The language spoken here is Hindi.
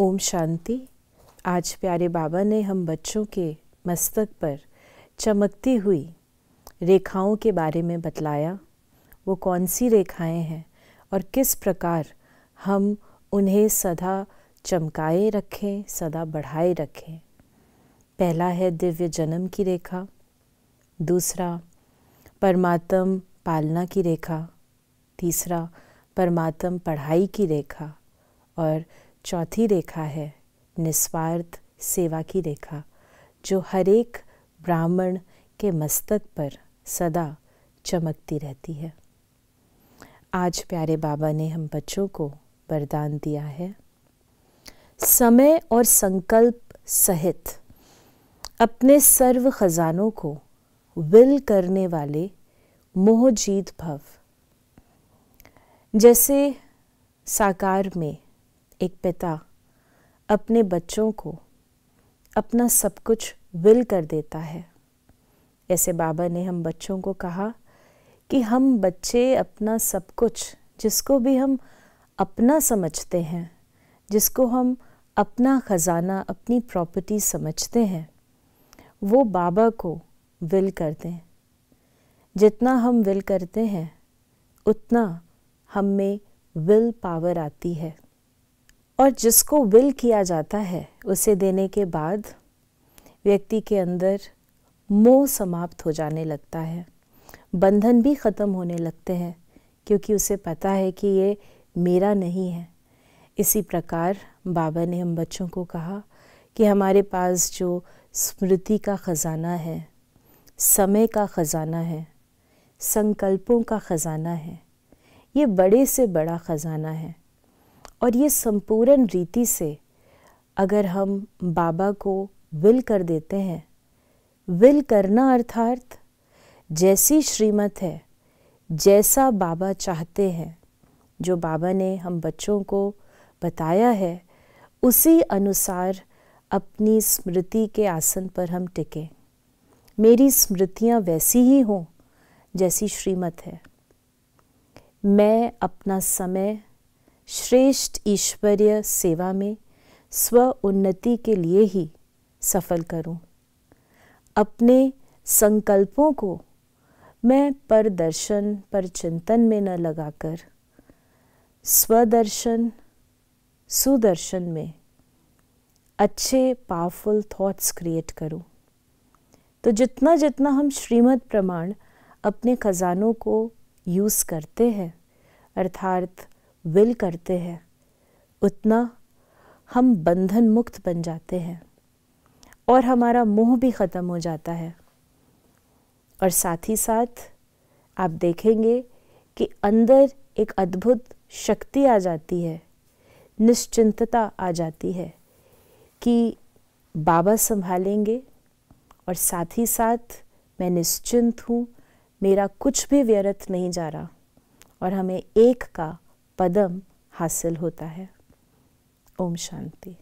ओम शांति आज प्यारे बाबा ने हम बच्चों के मस्तक पर चमकती हुई रेखाओं के बारे में बतलाया वो कौन सी रेखाएं हैं और किस प्रकार हम उन्हें सदा चमकाए रखें सदा बढ़ाए रखें पहला है दिव्य जन्म की रेखा दूसरा परमात्म पालना की रेखा तीसरा परमात्म पढ़ाई की रेखा और चौथी रेखा है निस्वार्थ सेवा की रेखा जो हरेक ब्राह्मण के मस्तक पर सदा चमकती रहती है आज प्यारे बाबा ने हम बच्चों को वरदान दिया है समय और संकल्प सहित अपने सर्व खजानों को विल करने वाले मोहजीत भव जैसे साकार में एक पिता अपने बच्चों को अपना सब कुछ विल कर देता है ऐसे बाबा ने हम बच्चों को कहा कि हम बच्चे अपना सब कुछ जिसको भी हम अपना समझते हैं जिसको हम अपना ख़जाना अपनी प्रॉपर्टी समझते हैं वो बाबा को विल कर दें जितना हम विल करते हैं उतना हम में विल पावर आती है और जिसको विल किया जाता है उसे देने के बाद व्यक्ति के अंदर मोह समाप्त हो जाने लगता है बंधन भी ख़त्म होने लगते हैं क्योंकि उसे पता है कि ये मेरा नहीं है इसी प्रकार बाबा ने हम बच्चों को कहा कि हमारे पास जो स्मृति का ख़जाना है समय का ख़जाना है संकल्पों का ख़जाना है ये बड़े से बड़ा ख़जाना है और ये संपूर्ण रीति से अगर हम बाबा को विल कर देते हैं विल करना अर्थार्थ जैसी श्रीमत है जैसा बाबा चाहते हैं जो बाबा ने हम बच्चों को बताया है उसी अनुसार अपनी स्मृति के आसन पर हम टिकें मेरी स्मृतियाँ वैसी ही हों जैसी श्रीमत है मैं अपना समय श्रेष्ठ ईश्वरीय सेवा में स्व उन्नति के लिए ही सफल करूं। अपने संकल्पों को मैं पर दर्शन पर चिंतन में न लगाकर स्वदर्शन सुदर्शन में अच्छे पावरफुल थॉट्स क्रिएट करूं। तो जितना जितना हम श्रीमद् प्रमाण अपने ख़जानों को यूज़ करते हैं अर्थात विल करते हैं उतना हम बंधन मुक्त बन जाते हैं और हमारा मोह भी ख़त्म हो जाता है और साथ ही साथ आप देखेंगे कि अंदर एक अद्भुत शक्ति आ जाती है निश्चिंतता आ जाती है कि बाबा संभालेंगे और साथ ही साथ मैं निश्चिंत हूँ मेरा कुछ भी व्यर्थ नहीं जा रहा और हमें एक का पदम हासिल होता है ओम शांति